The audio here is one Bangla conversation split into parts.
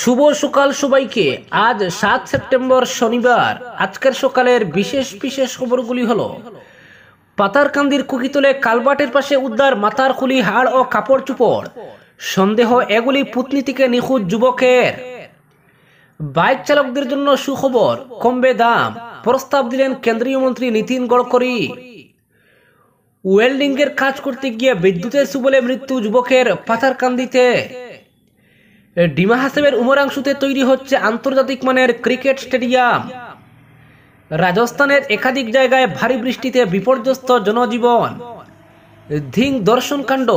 শুভ সকাল সবাইকে আজ সাত সেপ্টেম্বর শনিবার আজকের সকালের বিশেষ বিশেষ খবরগুলি হলো পাতারকান্দির কুকিতলে কালবাটের পাশে উদ্ধার মাথার খুলি হাড় ও কাপড় চুপড় সন্দেহ এগুলি পুতনীতিকে থেকে নিখুঁত যুবকের বাইক চালকদের জন্য সুখবর কমবে দাম প্রস্তাব দিলেন কেন্দ্রীয় মন্ত্রী নীতিন গডকরি ওয়েল্ডিং এর কাজ করতে গিয়ে বিদ্যুতের সুবলে মৃত্যু যুবকের পাথারকান্দিতে ডিমা হাসেমের উমরাংশুতে তৈরি হচ্ছে আন্তর্জাতিক মানের ক্রিকেট স্টেডিয়াম রাজস্থানের একাধিক জায়গায় ভারী বৃষ্টিতে বিপর্যস্ত জনজীবন ধিং দর্শনকাণ্ড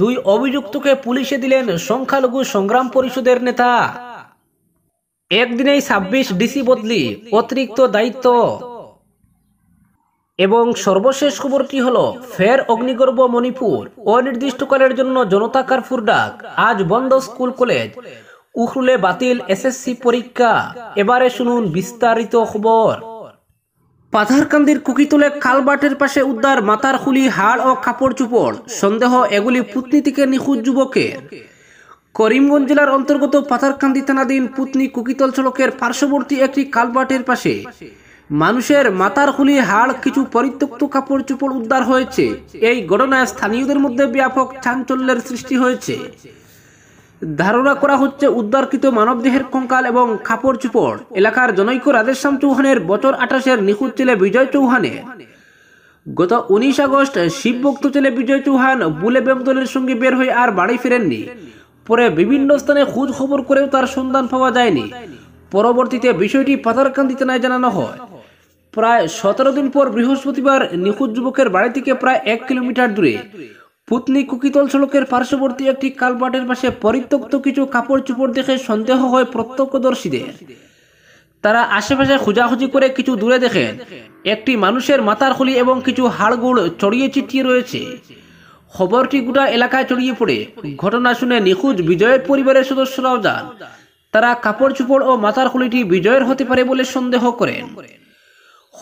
দুই অভিযুক্তকে পুলিশে দিলেন সংখ্যালঘু সংগ্রাম পরিষদের নেতা একদিনেই ছাব্বিশ ডিসি বদলি অতিরিক্ত দায়িত্ব এবং সর্বশেষ খবরটি হলো ফের অগ্নিগর্ভ মণিপুর অনির্দিষ্টকালের জন্য জনতা কারফুর ডাক আজ বন্ধ স্কুল কলেজ উখরুলে বাতিল এসএসসি পরীক্ষা এবারে শুনুন বিস্তারিত খবর পাথারকান্দির কুকিতলে কালবাটের পাশে উদ্ধার মাথার খুলি হাড় ও কাপড় চুপড় সন্দেহ এগুলি পুতনি থেকে নিখোঁজ যুবকের করিমগঞ্জ জেলার অন্তর্গত পাথারকান্দি থানাধীন পুতনি কুকিতল সড়কের পার্শ্ববর্তী একটি কালবাটের পাশে মানুষের মাথার খুলি হাড় কিছু পরিত্যক্ত কাপড় চোপড় উদ্ধার হয়েছে এই ঘটনায় স্থানীয়দের মধ্যে ব্যাপক চাঞ্চল্যের সৃষ্টি হয়েছে ধারণা করা হচ্ছে উদ্ধারকৃত মানবদেহের কঙ্কাল এবং কাপড় চোপড় এলাকার জনৈক রাধেশ্যাম চৌহানের বছর আঠাশের নিখুঁত ছেলে বিজয় চৌহানে গত উনিশ আগস্ট শিবভক্ত ছেলে বিজয় চৌহান বুলে বেমদলের সঙ্গে বের হয়ে আর বাড়ি ফেরেননি পরে বিভিন্ন স্থানে খোঁজ খবর করেও তার সন্ধান পাওয়া যায়নি পরবর্তীতে বিষয়টি পাতারকান্দি থানায় জানানো হয় প্রায় সতেরো দিন পর বৃহস্পতিবার নিখোঁজ যুবকের বাড়ি থেকে প্রায় এক কিলোমিটার দূরে পুতনি কুকিতল সড়কের পার্শ্ববর্তী একটি কালবাটের পাশে পরিত্যক্ত কিছু কাপড় চোপড় দেখে সন্দেহ হয় প্রত্যক্ষদর্শীদের তারা আশেপাশে খোঁজাখুঁজি করে কিছু দূরে দেখেন একটি মানুষের মাথার খুলি এবং কিছু হাড়গুড় চড়িয়ে চিটিয়ে রয়েছে খবরটি গোটা এলাকায় চড়িয়ে পড়ে ঘটনা শুনে নিখোঁজ বিজয়ের পরিবারের সদস্যরাও যান তারা কাপড় চুপড় ও মাথার খুলিটি বিজয়ের হতে পারে বলে সন্দেহ করেন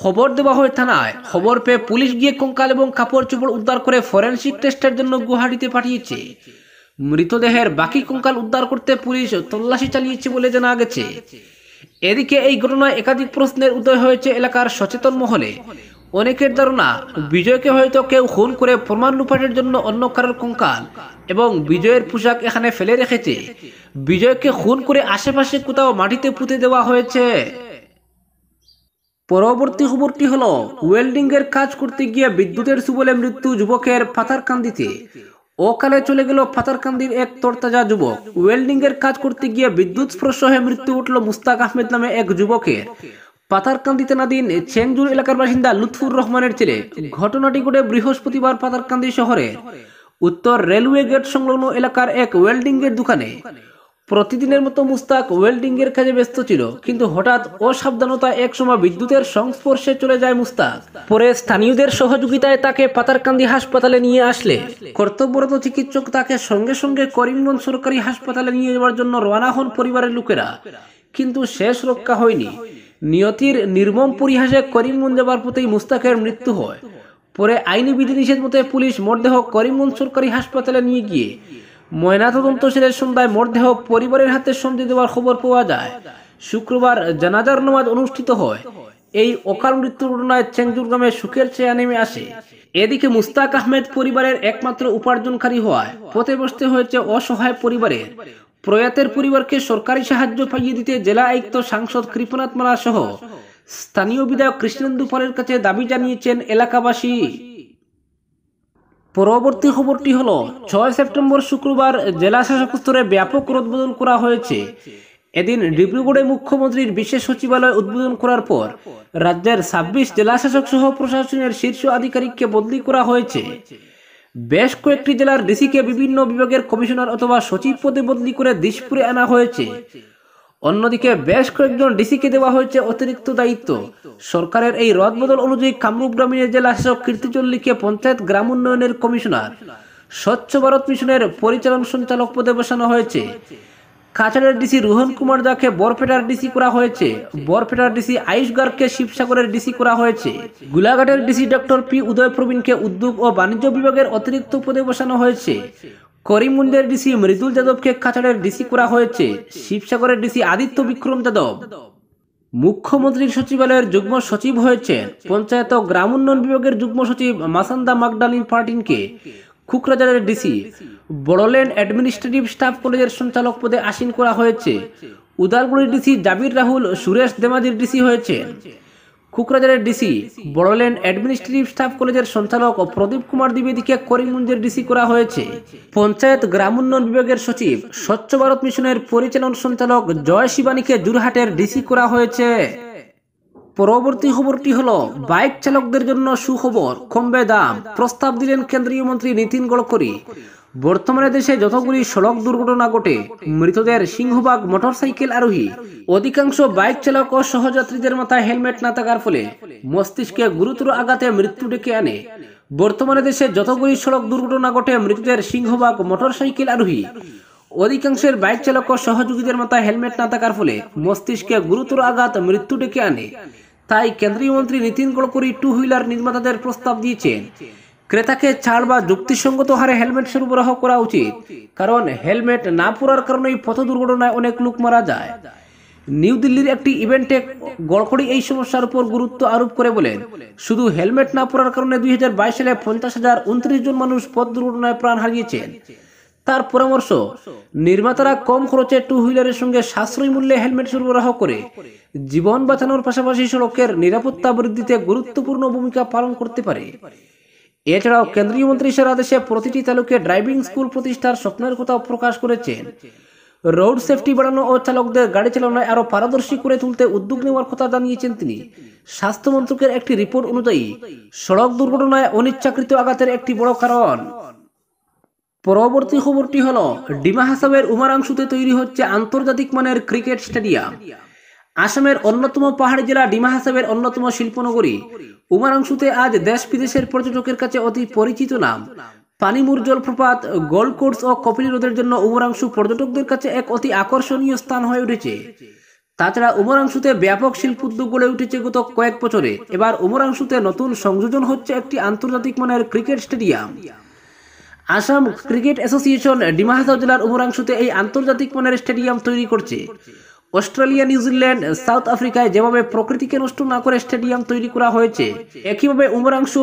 খবর দেওয়া হয় থানায় খবর পেয়ে পুলিশ গিয়ে কঙ্কাল এবং কাপড় চোপড় উদ্ধার করে ফরেন্সিক টেস্টের জন্য গুয়াহাটিতে পাঠিয়েছে মৃতদেহের বাকি কঙ্কাল উদ্ধার করতে পুলিশ তল্লাশি চালিয়েছে বলে জানা গেছে এদিকে এই ঘটনায় একাধিক প্রশ্নের উদয় হয়েছে এলাকার সচেতন মহলে অনেকের ধারণা বিজয়কে হয়তো কেউ খুন করে প্রমাণ লুপাটের জন্য অন্য কারোর কঙ্কাল এবং বিজয়ের পোশাক এখানে ফেলে রেখেছে বিজয়কে খুন করে আশেপাশে কোথাও মাটিতে পুঁতে দেওয়া হয়েছে পরবর্তী খবরটি হল ওয়েল্ডিংয়ের কাজ করতে গিয়ে বিদ্যুতের সুবলে মৃত্যু যুবকের ফাতারকান্দিতে অকালে চলে গেল ফাতারকান্দির এক তরতাজা যুবক ওয়েল্ডিংয়ের কাজ করতে গিয়ে বিদ্যুৎ স্পর্শ হয়ে মৃত্যু উঠল মুস্তাক আহমেদ নামে এক যুবকের পাতারকান্দিতে নাদিন চেঞ্জুর এলাকার বাসিন্দা লুৎফুর রহমানের ছেলে ঘটনাটি ঘটে বৃহস্পতিবার পাতারকান্দি শহরে উত্তর রেলওয়ে গেট সংলগ্ন এলাকার এক ওয়েল্ডিং এর দোকানে প্রতিদিনের মতো মুস্তাক ওয়েল্ডিং এর কাজে ব্যস্ত ছিল কিন্তু হঠাৎ অসাবধানতা একসময় বিদ্যুতের সংস্পর্শে চলে যায় মুস্তাক পরে স্থানীয়দের সহযোগিতায় তাকে পাতারকান্দি হাসপাতালে নিয়ে আসলে কর্তব্যরত চিকিৎসক তাকে সঙ্গে সঙ্গে করিমগঞ্জ সরকারি হাসপাতালে নিয়ে যাওয়ার জন্য রওনা হন পরিবারের লোকেরা কিন্তু শেষ রক্ষা হয়নি নিয়তির নির্মম পরিহাসে করিমগঞ্জ যাবার পথেই মুস্তাকের মৃত্যু হয় পরে আইনি বিধিনিষেধ মতে পুলিশ মরদেহ করিমগঞ্জ সরকারি হাসপাতালে নিয়ে গিয়ে ময়নাতদন্ত সেরে সন্ধ্যায় মরদেহ পরিবারের হাতে সন্ধি দেওয়ার খবর পাওয়া যায় শুক্রবার জানাজার নামাজ অনুষ্ঠিত হয় এই অকাল মৃত্যুর ঘটনায় চেংজুর গ্রামে সুখের চেয়া নেমে আসে এদিকে মুস্তাক আহমেদ পরিবারের একমাত্র উপার্জনকারী হওয়ায় পথে বসতে হয়েছে অসহায় পরিবারের প্রয়াতের পরিবারকে সরকারি সাহায্য পাইয়ে দিতে জেলা আয়ুক্ত সাংসদ কৃপনাথ মালা সহ স্থানীয় বিধায়ক কৃষ্ণেন্দু পালের কাছে দাবি জানিয়েছেন এলাকাবাসী পরবর্তী খবরটি হল ছয় সেপ্টেম্বর শুক্রবার জেলা শাসক স্তরে ব্যাপক উদ্বোধন করা হয়েছে এদিন ডিব্রুগড়ে মুখ্যমন্ত্রীর বিশেষ সচিবালয় উদ্বোধন করার পর রাজ্যের ছাব্বিশ জেলাশাসক সহ প্রশাসনের শীর্ষ আধিকারিককে বদলি করা হয়েছে বেশ কয়েকটি জেলার ডিসিকে বিভিন্ন বিভাগের কমিশনার অথবা সচিব পদে বদলি করে দিশপুরে আনা হয়েছে অন্যদিকে বেশ কয়েকজন ডিসিকে দেওয়া হয়েছে অতিরিক্ত দায়িত্ব সরকারের এই রদবদল অনুযায়ী কামরূপ গ্রামীণের জেলা শাসক কীর্তিচল্লিকে পঞ্চায়েত গ্রাম উন্নয়নের কমিশনার স্বচ্ছ ভারত মিশনের পরিচালন সঞ্চালক পদে বসানো হয়েছে কাছাড়ের ডিসি রোহন কুমার দাকে বরপেটার ডিসি করা হয়েছে বরপেটার ডিসি আয়ুষ গার্গকে শিবসাগরের ডিসি করা হয়েছে গোলাঘাটের ডিসি ডক্টর পি উদয় প্রবীণকে উদ্যোগ ও বাণিজ্য বিভাগের অতিরিক্ত পদে বসানো হয়েছে করিমগঞ্জের ডিসি মৃদুল যাদবকে কাছাড়ের ডিসি করা হয়েছে শিবসাগরের ডিসি আদিত্য বিক্রম যাদব মুখ্যমন্ত্রীর সচিবালয়ের যুগ্ম সচিব হয়েছেন পঞ্চায়েত ও গ্রাম উন্নয়ন বিভাগের যুগ্ম সচিব মাসান্দা মাগডালিন পার্টিনকে খুকরাজারের ডিসি বড়োল্যান্ড অ্যাডমিনিস্ট্রেটিভ স্টাফ কলেজের সঞ্চালক পদে আসীন করা হয়েছে উদালগুড়ির ডিসি জাবির রাহুল সুরেশ দেমাজির ডিসি হয়েছে কুকরাজারের ডিসি বড়োল্যান্ড অ্যাডমিনিস্ট্রেটিভ স্টাফ কলেজের সঞ্চালক ও প্রদীপ কুমার দ্বিবেদীকে করিমগঞ্জের ডিসি করা হয়েছে পঞ্চায়েত গ্রাম উন্নয়ন বিভাগের সচিব স্বচ্ছ ভারত মিশনের পরিচালন সঞ্চালক জয় শিবানীকে জুরহাটের ডিসি করা হয়েছে পরবর্তী খবরটি হল বাইক চালকদের জন্য সুখবর কমবে দাম প্রস্তাব দিলেন কেন্দ্রীয় মন্ত্রী নীতিন গডকরি বর্তমানে দেশে যতগুলি সড়ক দুর্ঘটনা ঘটে মৃতদের সিংহভাগ মোটরসাইকেল আরোহী অধিকাংশ বাইক চালক ও সহযাত্রীদের মাথায় হেলমেট না থাকার ফলে মস্তিষ্কে গুরুতর আঘাতে মৃত্যু ডেকে আনে বর্তমানে দেশে যতগুলি সড়ক দুর্ঘটনা ঘটে মৃতদের সিংহভাগ মোটরসাইকেল আরোহী অধিকাংশের বাইক চালক ও সহযোগীদের মাথায় হেলমেট না থাকার ফলে মস্তিষ্কে গুরুতর আঘাত মৃত্যু ডেকে আনে তাই কেন্দ্রীয় মন্ত্রী নীতিন গডকরি টু হুইলার নির্মাতাদের প্রস্তাব দিয়েছেন ক্রেতাকে ছাড় বা যুক্তিসঙ্গত হারে হেলমেট সরবরাহ করা উচিত কারণ হেলমেট না পরার কারণে পথ দুর্ঘটনায় অনেক লোক মারা যায় নিউ দিল্লির একটি ইভেন্টে গড়কড়ি এই সমস্যার উপর গুরুত্ব আরোপ করে বলেন শুধু হেলমেট না পরার কারণে দুই হাজার বাইশ সালে পঞ্চাশ হাজার উনত্রিশ জন মানুষ পথ দুর্ঘটনায় প্রাণ হারিয়েছেন তার পরামর্শ নির্মাতারা কম খরচে টু হুইলারের সঙ্গে সাশ্রয়ী মূল্যে হেলমেট সরবরাহ করে জীবন বাঁচানোর পাশাপাশি সড়কের নিরাপত্তা বৃদ্ধিতে গুরুত্বপূর্ণ ভূমিকা পালন করতে পারে এছাড়াও কেন্দ্রীয় মন্ত্রী স্যার আদেশে প্রতিটি তালুকে ড্রাইভিং স্কুল প্রতিষ্ঠার স্বপ্নের কথা প্রকাশ করেছেন রোড সেফটি বাড়ানো ও চালকদের গাড়ি চালনায় আরও পারদর্শী করে তুলতে উদ্যোগ নেওয়ার কথা জানিয়েছেন তিনি স্বাস্থ্য মন্ত্রকের একটি রিপোর্ট অনুযায়ী সড়ক দুর্ঘটনায় অনিচ্ছাকৃত আঘাতের একটি বড় কারণ পরবর্তী খবরটি হল ডিমা হাসামের উমারাংশুতে তৈরি হচ্ছে আন্তর্জাতিক মানের ক্রিকেট স্টেডিয়াম আসামের অন্যতম পাহাড়ি জেলা ডিমা হাসাবের অন্যতম শিল্পনগরী উমারাংশুতে আজ দেশ বিদেশের পর্যটকের কাছে অতি পরিচিত নাম পানিমুর জলপ্রপাত গোল্ড কোর্স ও কপিল রোদের জন্য উমরাংশু পর্যটকদের কাছে এক অতি আকর্ষণীয় স্থান হয়ে উঠেছে তাছাড়া উমরাংশুতে ব্যাপক শিল্প উদ্যোগ গড়ে উঠেছে গত কয়েক বছরে এবার উমরাংশুতে নতুন সংযোজন হচ্ছে একটি আন্তর্জাতিক মানের cricket stadium Assam cricket association Dima Hasao জেলার উমরাংশুতে এই আন্তর্জাতিক মানের স্টেডিয়াম তৈরি করছে অস্ট্রেলিয়া নিউজিল্যান্ড সাউথ আফ্রিকায় যেভাবে প্রকৃতিকে নষ্ট না করে স্টেডিয়াম তৈরি করা হয়েছে একইভাবে উমরাংশ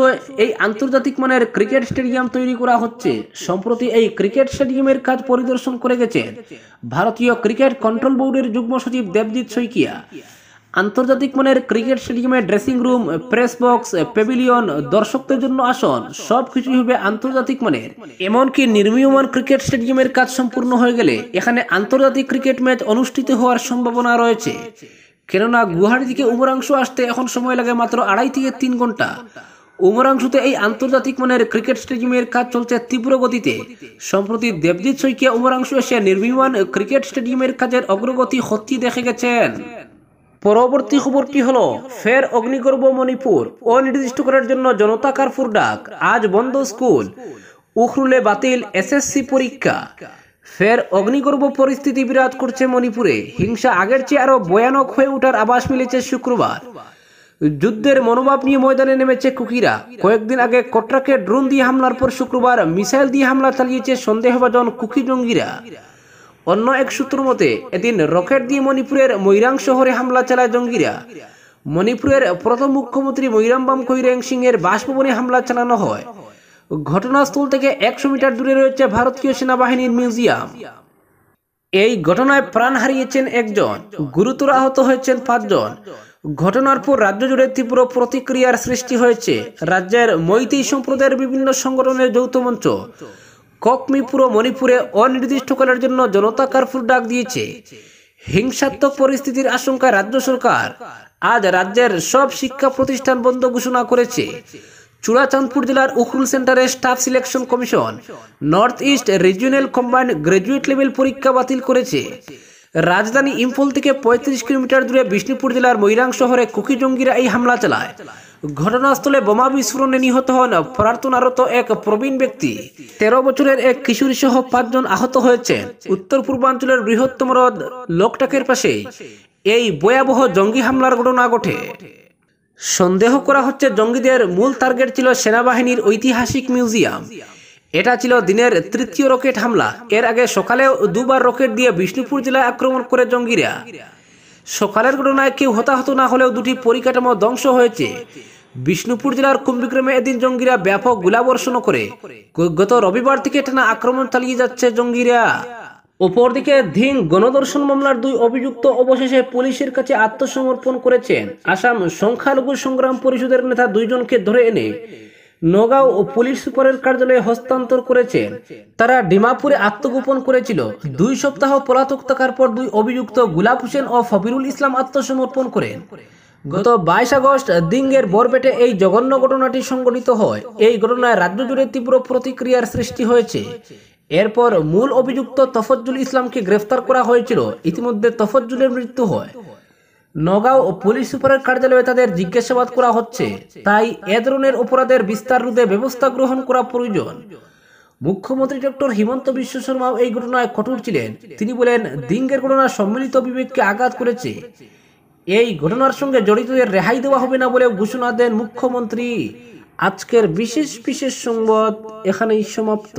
এই আন্তর্জাতিক মানের ক্রিকেট স্টেডিয়াম তৈরি করা হচ্ছে সম্প্রতি এই ক্রিকেট স্টেডিয়ামের কাজ পরিদর্শন করে গেছেন ভারতীয় ক্রিকেট কন্ট্রোল বোর্ডের যুগ্ম সচিব দেবজিৎ শইকিয়া আন্তর্জাতিক মানের ক্রিকেট স্টেডিয়ামে dressing room press box pavilion দর্শকদের জন্য আসন সব কিছুই হবে আন্তর্জাতিক মানের এমনকি নির্মীয়মান ক্রিকেট স্টেডিয়ামের কাজ সম্পূর্ণ হয়ে গেলে এখানে আন্তর্জাতিক ক্রিকেট ম্যাচ অনুষ্ঠিত হওয়ার সম্ভাবনা রয়েছে কেননা গুয়াহাটি থেকে উমরাংশ আসতে এখন সময় লাগে মাত্র আড়াই থেকে তিন ঘন্টা উমরাংশুতে এই আন্তর্জাতিক মানের ক্রিকেট স্টেডিয়ামের কাজ চলছে তীব্র গতিতে সম্প্রতি দেবজিৎ শৈকিয়া উমরাংশু এসে নির্মীয়মান ক্রিকেট স্টেডিয়ামের কাজের অগ্রগতি হতি দেখে গেছেন পরবর্তী খবরটি হল ফের অগ্নিগর্ভ মণিপুর অনির্দিষ্ট করার জন্য জনতা কারফুর ডাক আজ বন্ধ স্কুল উখরুলে বাতিল এসএসসি পরীক্ষা ফের অগ্নিগর্ভ পরিস্থিতি বিরাজ করছে মণিপুরে হিংসা আগের চেয়ে আরও ভয়ানক হয়ে ওঠার আবাস মিলেছে শুক্রবার যুদ্ধের মনোভাব নিয়ে ময়দানে নেমেছে কুকিরা কয়েকদিন আগে কটরাকে ড্রোন দিয়ে হামলার পর শুক্রবার মিসাইল দিয়ে হামলা চালিয়েছে সন্দেহভাজন কুকি জঙ্গিরা অন্য এক সূত্র মতে এদিন রকেট দিয়ে মণিপুরের মৈরাং শহরে হামলা চালায় জঙ্গিরা মণিপুরের প্রথম মুখ্যমন্ত্রী বাম কৈরেং সিং এর বাসভবনে হামলা চালানো হয় ঘটনাস্থল থেকে একশো মিটার দূরে রয়েছে ভারতীয় সেনাবাহিনীর মিউজিয়াম এই ঘটনায় প্রাণ হারিয়েছেন একজন গুরুতর আহত হয়েছেন পাঁচজন ঘটনার পর রাজ্য জুড়ে তীব্র প্রতিক্রিয়ার সৃষ্টি হয়েছে রাজ্যের মৈতি সম্প্রদায়ের বিভিন্ন সংগঠনের যৌথ মঞ্চ ককমিপুর ও মণিপুরে অনির্দিষ্টকালের জন্য জনতা কারফিউর ডাক দিয়েছে হিংসাত্মক পরিস্থিতির আশঙ্কায় রাজ্য সরকার আজ রাজ্যের সব শিক্ষা প্রতিষ্ঠান বন্ধ ঘোষণা করেছে চূড়াচাঁদপুর জেলার উখরুল সেন্টারে staff selection commission north east regional combined graduate level পরীক্ষা বাতিল করেছে রাজধানী ইম্ফল থেকে পঁয়ত্রিশ কিলোমিটার দূরে বিষ্ণুপুর জেলার মৈরাং শহরে কুকি জঙ্গিরা এই হামলা চালায় ঘটনাস্থলে বোমা বিস্ফোরণে নিহত হন প্রার্থনারত এক প্রবীণ ব্যক্তি তেরো বছরের এক কিশোরী সহ পাঁচজন আহত হয়েছে উত্তর পূর্বাঞ্চলের বৃহত্তম হ্রদ লোকটাকের পাশে এই ভয়াবহ জঙ্গি হামলার ঘটনা ঘটে সন্দেহ করা হচ্ছে জঙ্গিদের মূল টার্গেট ছিল সেনাবাহিনীর ঐতিহাসিক মিউজিয়াম এটা ছিল দিনের তৃতীয় রকেট হামলা এর আগে সকালে দুবার রকেট দিয়ে বিষ্ণুপুর জেলায় আক্রমণ করে জঙ্গিরা সকালের ঘটনায় কেউ হতাহত না হলেও দুটি পরিকাঠামো ধ্বংস হয়েছে বিষ্ণুপুর জেলার কুম্ভিক্রমে এদিন জঙ্গিরা ব্যাপক গোলাবর্ষণ করে গত রবিবার থেকে টানা আক্রমণ চালিয়ে যাচ্ছে জঙ্গিরা অপরদিকে ধিং গণদর্শন মামলার দুই অভিযুক্ত অবশেষে পুলিশের কাছে আত্মসমর্পণ করেছেন আসাম সংখ্যালঘু সংগ্রাম পরিষদের নেতা দুইজনকে ধরে এনে নগাঁও ও পুলিশ সুপারের কার্যালয়ে হস্তান্তর করেছে তারা ডিমাপুরে আত্মগোপন করেছিল দুই সপ্তাহ পলাতক থাকার পর দুই অভিযুক্ত গুলাব হোসেন ও ফবিরুল ইসলাম আত্মসমর্পণ করেন গত বাইশ আগস্ট দিঙ্গের বরপেটে এই জঘন্য ঘটনাটি সংঘটিত হয় এই ঘটনায় রাজ্য জুড়ে তীব্র প্রতিক্রিয়ার সৃষ্টি হয়েছে এরপর মূল অভিযুক্ত তফজ্জুল ইসলামকে গ্রেফতার করা হয়েছিল ইতিমধ্যে তফজ্জুলের মৃত্যু হয় নগাঁও পুলিশ সুপারের কার্যালয়ে তাদের জিজ্ঞাসাবাদ করা হচ্ছে তাই এ ধরনের অপরাধের বিস্তার রোধে ব্যবস্থা গ্রহণ করা প্রয়োজন মুখ্যমন্ত্রী ডক্টর হিমন্ত বিশ্ব শর্মাও এই ঘটনায় কঠোর ছিলেন তিনি বলেন দিঙ্গের ঘটনা সম্মিলিত বিবেককে আঘাত করেছে এই ঘটনার সঙ্গে জড়িতদের রেহাই দেওয়া হবে না বলে ঘোষণা দেন মুখ্যমন্ত্রী আজকের বিশেষ বিশেষ সংবাদ এখানেই সমাপ্ত